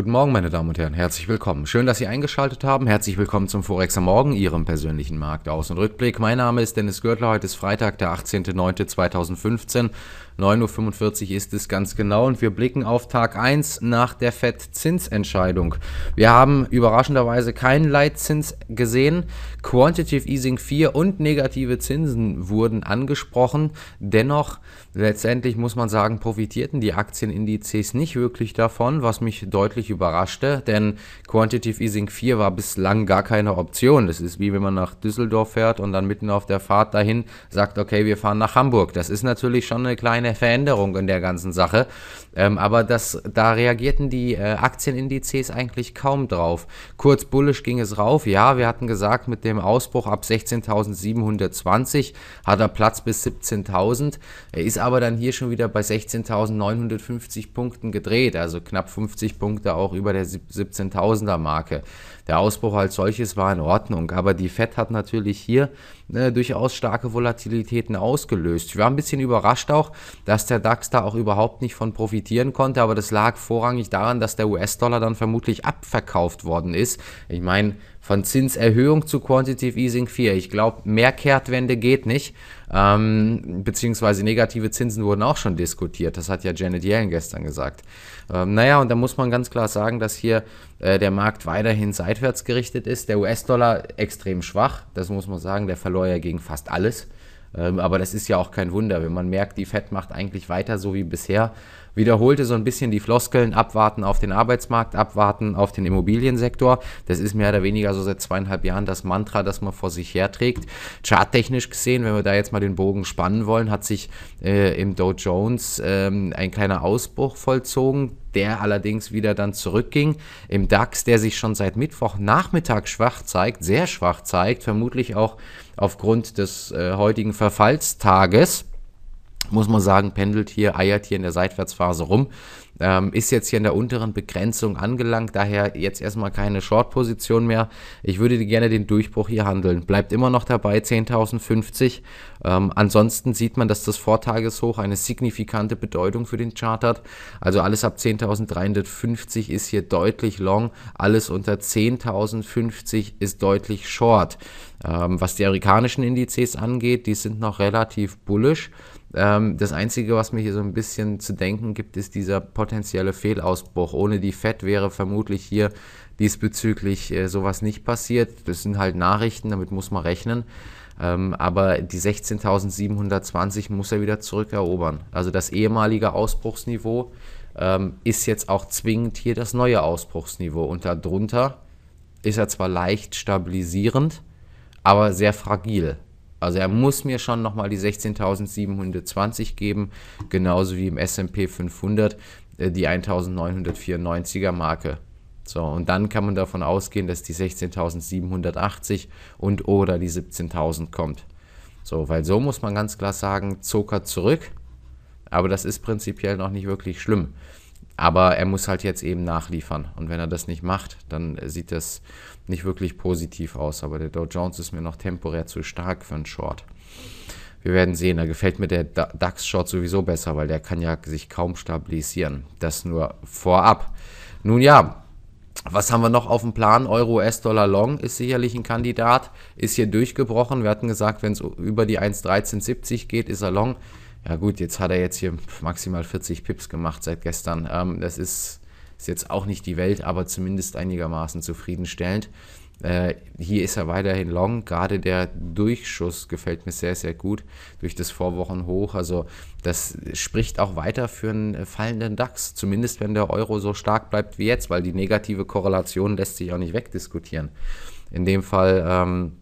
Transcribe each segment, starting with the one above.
Guten Morgen, meine Damen und Herren. Herzlich willkommen. Schön, dass Sie eingeschaltet haben. Herzlich willkommen zum Forex am Morgen, Ihrem persönlichen Markt aus und Rückblick. Mein Name ist Dennis Görtler. Heute ist Freitag, der 18.09.2015. 9.45 Uhr ist es ganz genau und wir blicken auf Tag 1 nach der FED-Zinsentscheidung. Wir haben überraschenderweise keinen Leitzins gesehen. Quantitative Easing 4 und negative Zinsen wurden angesprochen. Dennoch, letztendlich muss man sagen, profitierten die Aktienindizes nicht wirklich davon, was mich deutlich überraschte, denn Quantitative Easing 4 war bislang gar keine Option. Das ist wie wenn man nach Düsseldorf fährt und dann mitten auf der Fahrt dahin sagt, okay, wir fahren nach Hamburg. Das ist natürlich schon eine kleine Veränderung in der ganzen Sache. Ähm, aber das, da reagierten die äh, Aktienindizes eigentlich kaum drauf. Kurz bullisch ging es rauf. Ja, wir hatten gesagt, mit dem Ausbruch ab 16.720 hat er Platz bis 17.000. Er ist aber dann hier schon wieder bei 16.950 Punkten gedreht, also knapp 50 Punkte Punkte auch über der 17.000er Marke. Der Ausbruch als solches war in Ordnung, aber die FED hat natürlich hier ne, durchaus starke Volatilitäten ausgelöst. Ich war ein bisschen überrascht auch, dass der DAX da auch überhaupt nicht von profitieren konnte, aber das lag vorrangig daran, dass der US-Dollar dann vermutlich abverkauft worden ist. Ich meine, von Zinserhöhung zu Quantitative Easing 4. Ich glaube, mehr Kehrtwende geht nicht. Ähm, beziehungsweise negative Zinsen wurden auch schon diskutiert. Das hat ja Janet Yellen gestern gesagt. Ähm, naja, und da muss man ganz klar sagen, dass hier äh, der Markt weiterhin seitwärts gerichtet ist. Der US-Dollar extrem schwach, das muss man sagen, der verlor ja gegen fast alles. Ähm, aber das ist ja auch kein Wunder, wenn man merkt, die Fed macht eigentlich weiter so wie bisher wiederholte so ein bisschen die Floskeln, abwarten auf den Arbeitsmarkt, abwarten auf den Immobiliensektor. Das ist mehr oder weniger so seit zweieinhalb Jahren das Mantra, das man vor sich herträgt. Charttechnisch gesehen, wenn wir da jetzt mal den Bogen spannen wollen, hat sich äh, im Dow Jones ähm, ein kleiner Ausbruch vollzogen der allerdings wieder dann zurückging. Im DAX, der sich schon seit Mittwochnachmittag schwach zeigt, sehr schwach zeigt, vermutlich auch aufgrund des äh, heutigen Verfallstages muss man sagen, pendelt hier, eiert hier in der Seitwärtsphase rum. Ähm, ist jetzt hier in der unteren Begrenzung angelangt, daher jetzt erstmal keine Short-Position mehr. Ich würde gerne den Durchbruch hier handeln. Bleibt immer noch dabei, 10.050. Ähm, ansonsten sieht man, dass das Vortageshoch eine signifikante Bedeutung für den Chart hat. Also alles ab 10.350 ist hier deutlich long, alles unter 10.050 ist deutlich short. Ähm, was die amerikanischen Indizes angeht, die sind noch relativ bullish. Ähm, das Einzige, was mir hier so ein bisschen zu denken gibt, ist dieser potenzielle Fehlausbruch. Ohne die FED wäre vermutlich hier diesbezüglich äh, sowas nicht passiert. Das sind halt Nachrichten, damit muss man rechnen. Ähm, aber die 16.720 muss er wieder zurückerobern. Also das ehemalige Ausbruchsniveau ähm, ist jetzt auch zwingend hier das neue Ausbruchsniveau. Und darunter ist er zwar leicht stabilisierend, aber sehr fragil. Also er muss mir schon nochmal die 16.720 geben, genauso wie im S&P 500 äh, die 1994er Marke. So, und dann kann man davon ausgehen, dass die 16.780 und oder die 17.000 kommt. So, weil so muss man ganz klar sagen, Zucker zurück, aber das ist prinzipiell noch nicht wirklich schlimm. Aber er muss halt jetzt eben nachliefern. Und wenn er das nicht macht, dann sieht das nicht wirklich positiv aus. Aber der Dow Jones ist mir noch temporär zu stark für einen Short. Wir werden sehen. Da gefällt mir der DAX-Short sowieso besser, weil der kann ja sich kaum stabilisieren. Das nur vorab. Nun ja, was haben wir noch auf dem Plan? Euro, US-Dollar Long ist sicherlich ein Kandidat, ist hier durchgebrochen. Wir hatten gesagt, wenn es über die 1,1370 geht, ist er Long ja gut, jetzt hat er jetzt hier maximal 40 Pips gemacht seit gestern. Ähm, das ist, ist, jetzt auch nicht die Welt, aber zumindest einigermaßen zufriedenstellend. Äh, hier ist er weiterhin long. Gerade der Durchschuss gefällt mir sehr, sehr gut durch das Vorwochenhoch. Also das spricht auch weiter für einen fallenden DAX. Zumindest wenn der Euro so stark bleibt wie jetzt, weil die negative Korrelation lässt sich auch nicht wegdiskutieren. In dem Fall ähm,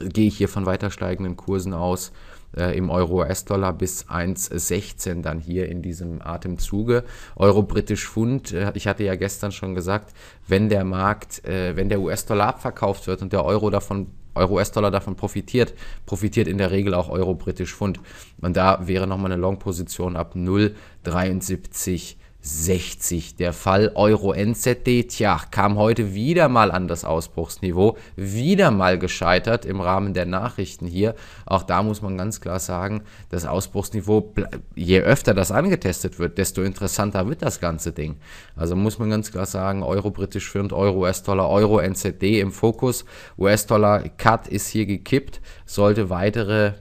gehe ich hier von weiter steigenden Kursen aus äh, im Euro-US-Dollar bis 1,16 dann hier in diesem Atemzuge. Euro-Britisch-Pfund, äh, ich hatte ja gestern schon gesagt, wenn der Markt, äh, wenn der US-Dollar abverkauft wird und der Euro davon Euro-US-Dollar davon profitiert, profitiert in der Regel auch Euro-Britisch-Pfund. Und da wäre nochmal eine Long-Position ab 0,73 60 der Fall. Euro NZD, tja, kam heute wieder mal an das Ausbruchsniveau, wieder mal gescheitert im Rahmen der Nachrichten hier. Auch da muss man ganz klar sagen, das Ausbruchsniveau, je öfter das angetestet wird, desto interessanter wird das ganze Ding. Also muss man ganz klar sagen, Euro britisch Pfund, Euro US-Dollar, Euro NZD im Fokus. US-Dollar Cut ist hier gekippt, sollte weitere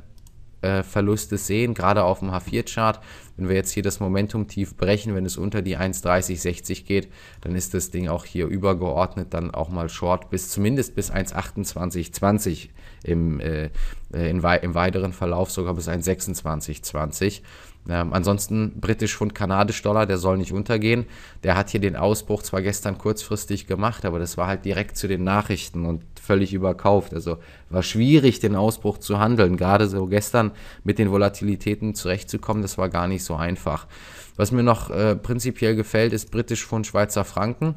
äh, Verluste sehen, gerade auf dem H4-Chart wenn wir jetzt hier das Momentum-Tief brechen, wenn es unter die 1,3060 geht, dann ist das Ding auch hier übergeordnet dann auch mal short bis zumindest bis 1,2820 im, äh, in, im weiteren Verlauf sogar bis 1,2620. Ähm, ansonsten britisch und kanadisch Dollar, der soll nicht untergehen. Der hat hier den Ausbruch zwar gestern kurzfristig gemacht, aber das war halt direkt zu den Nachrichten und völlig überkauft. Also war schwierig, den Ausbruch zu handeln. Gerade so gestern mit den Volatilitäten zurechtzukommen, das war gar nicht nicht so einfach. Was mir noch äh, prinzipiell gefällt, ist britisch von Schweizer Franken.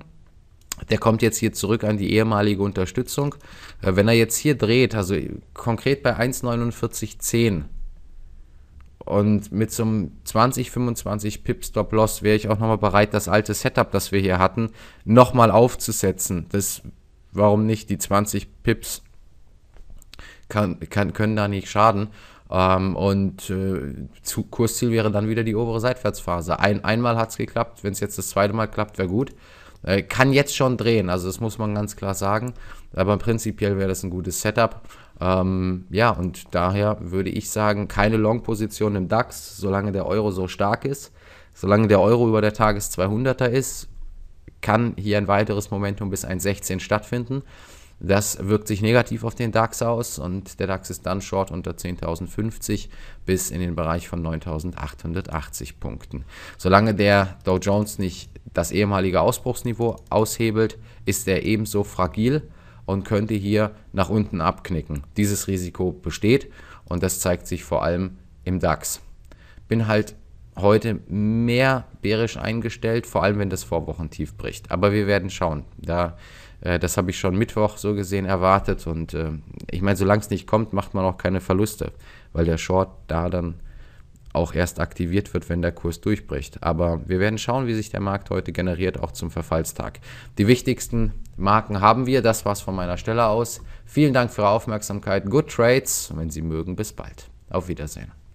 Der kommt jetzt hier zurück an die ehemalige Unterstützung. Äh, wenn er jetzt hier dreht, also konkret bei 1,4910 und mit so einem 20, 25 Pip Stop Loss wäre ich auch nochmal bereit, das alte Setup, das wir hier hatten, nochmal aufzusetzen. Das, warum nicht? Die 20 Pips kann, kann, können da nicht schaden. Ähm, und äh, zu, Kursziel wäre dann wieder die obere Seitwärtsphase. Ein, einmal hat es geklappt, wenn es jetzt das zweite Mal klappt, wäre gut. Äh, kann jetzt schon drehen, also das muss man ganz klar sagen. Aber prinzipiell wäre das ein gutes Setup. Ähm, ja, und daher würde ich sagen, keine Long-Position im DAX, solange der Euro so stark ist. Solange der Euro über der Tages 200er ist, kann hier ein weiteres Momentum bis 1,16 stattfinden. Das wirkt sich negativ auf den DAX aus und der DAX ist dann short unter 10.050 bis in den Bereich von 9.880 Punkten. Solange der Dow Jones nicht das ehemalige Ausbruchsniveau aushebelt, ist er ebenso fragil und könnte hier nach unten abknicken. Dieses Risiko besteht und das zeigt sich vor allem im DAX. Bin halt heute mehr bärisch eingestellt, vor allem wenn das Vorwochentief bricht. Aber wir werden schauen. Da, äh, das habe ich schon Mittwoch so gesehen erwartet. Und äh, ich meine, solange es nicht kommt, macht man auch keine Verluste, weil der Short da dann auch erst aktiviert wird, wenn der Kurs durchbricht. Aber wir werden schauen, wie sich der Markt heute generiert, auch zum Verfallstag. Die wichtigsten Marken haben wir. Das war's von meiner Stelle aus. Vielen Dank für Ihre Aufmerksamkeit. Good Trades. Und wenn Sie mögen, bis bald. Auf Wiedersehen.